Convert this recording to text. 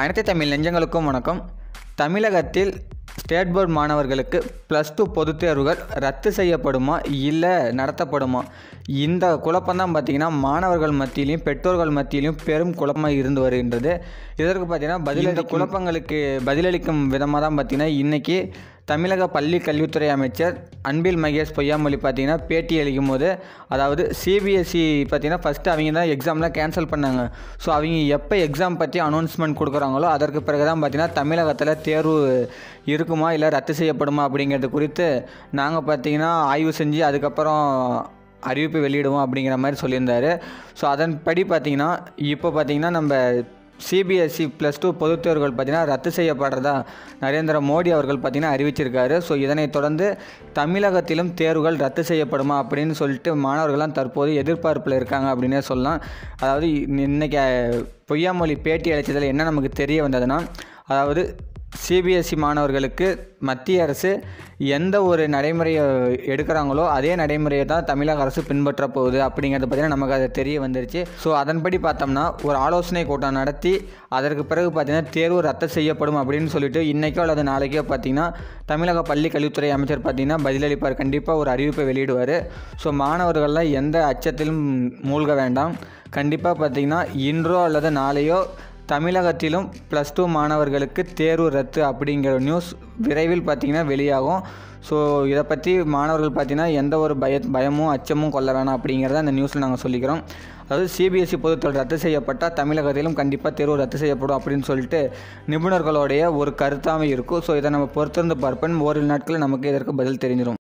அனைத்து தமிழ் நெஞ்சங்களுக்கும் வணக்கம் தமிழகத்தில் ஸ்டேட் போர்டு மாணவர்களுக்கு ப்ளஸ் டூ பொதுத் தேர்வுகள் ரத்து செய்யப்படுமா இல்லை நடத்தப்படுமா இந்த குழப்பம்தான் பார்த்திங்கன்னா மாணவர்கள் மத்தியிலையும் பெற்றோர்கள் மத்தியிலையும் பெரும் குழப்பமாக இருந்து வருகின்றது இதற்கு பார்த்திங்கன்னா பதில் குழப்பங்களுக்கு பதிலளிக்கும் விதமாக தான் பார்த்திங்கன்னா இன்றைக்கி தமிழக பள்ளி கல்வித்துறை அமைச்சர் அன்பில் மகேஷ் பொய்யாமொழி பார்த்தீங்கன்னா பேட்டி அளிக்கும் போது அதாவது சிபிஎஸ்சி e பார்த்தீங்கன்னா ஃபஸ்ட்டு அவங்க தான் எக்ஸாம்லாம் கேன்சல் பண்ணாங்க ஸோ அவங்க எப்போ எக்ஸாம் பற்றி அனௌன்ஸ்மெண்ட் கொடுக்குறாங்களோ அதற்கு பிறகு தான் பார்த்தீங்கன்னா தமிழகத்தில் தேர்வு இருக்குமா இல்லை ரத்து செய்யப்படுமா அப்படிங்கிறது குறித்து நாங்கள் பார்த்தீங்கன்னா ஆய்வு செஞ்சு அதுக்கப்புறம் அறிவிப்பு வெளியிடுவோம் அப்படிங்கிற மாதிரி சொல்லியிருந்தார் ஸோ அதன்படி பார்த்திங்கன்னா இப்போ பார்த்திங்கன்னா நம்ம சிபிஎஸ்சி ப்ளஸ் டூ e பொதுத் தேர்வுகள் பார்த்திங்கன்னா ரத்து செய்யப்படுறதா நரேந்திர மோடி அவர்கள் பார்த்திங்கன்னா அறிவிச்சிருக்காரு ஸோ இதனைத் தொடர்ந்து தமிழகத்திலும் தேர்வுகள் ரத்து செய்யப்படுமா அப்படின்னு சொல்லிட்டு மாணவர்கள்லாம் தற்போது எதிர்பார்ப்பில் இருக்காங்க அப்படின்னே சொல்லலாம் அதாவது இன்றைக்கி பொய்யாமொழி பேட்டி அளித்ததில் என்ன நமக்கு தெரிய வந்ததுன்னா அதாவது சிபிஎஸ்சி மாணவர்களுக்கு மத்திய அரசு எந்த ஒரு நடைமுறையை எடுக்கிறாங்களோ அதே நடைமுறையை தான் தமிழக அரசு பின்பற்ற போகுது அப்படிங்கிறத பற்றின நமக்கு அது தெரிய வந்துருச்சு ஸோ அதன்படி பார்த்தோம்னா ஒரு ஆலோசனை கூட்டம் நடத்தி அதற்கு பிறகு பார்த்திங்கன்னா தேர்வு ரத்து செய்யப்படும் அப்படின்னு சொல்லிட்டு இன்றைக்கோ அல்லது நாளைக்கோ பார்த்திங்கன்னா தமிழக பள்ளி கல்வித்துறை அமைச்சர் பார்த்திங்கன்னா பதிலளிப்பார் கண்டிப்பாக ஒரு அறிவிப்பை வெளியிடுவார் ஸோ மாணவர்கள்லாம் எந்த அச்சத்திலும் மூழ்க வேண்டாம் கண்டிப்பாக பார்த்திங்கன்னா இன்றோ அல்லது நாளையோ தமிழகத்திலும் ப்ளஸ் டூ மாணவர்களுக்கு தேர்வு ரத்து அப்படிங்கிற நியூஸ் விரைவில் பார்த்திங்கன்னா வெளியாகும் ஸோ இதை பற்றி மாணவர்கள் பார்த்திங்கன்னா எந்த ஒரு பய பயமும் அச்சமும் கொள்ள வேணாம் அப்படிங்கிறத அந்த நியூஸில் நாங்கள் சொல்லிக்கிறோம் அதாவது சிபிஎஸ்சி e பொதுத்தொடர் ரத்து செய்யப்பட்டால் தமிழகத்திலும் கண்டிப்பாக தேர்வு ரத்து செய்யப்படும் அப்படின்னு சொல்லிட்டு நிபுணர்களுடைய ஒரு கருத்தாகவே இருக்கும் ஸோ இதை நம்ம பொறுத்திருந்து பார்ப்பேன் ஓரிரு நாட்களில் நமக்கு இதற்கு பதில் தெரிஞ்சிடும்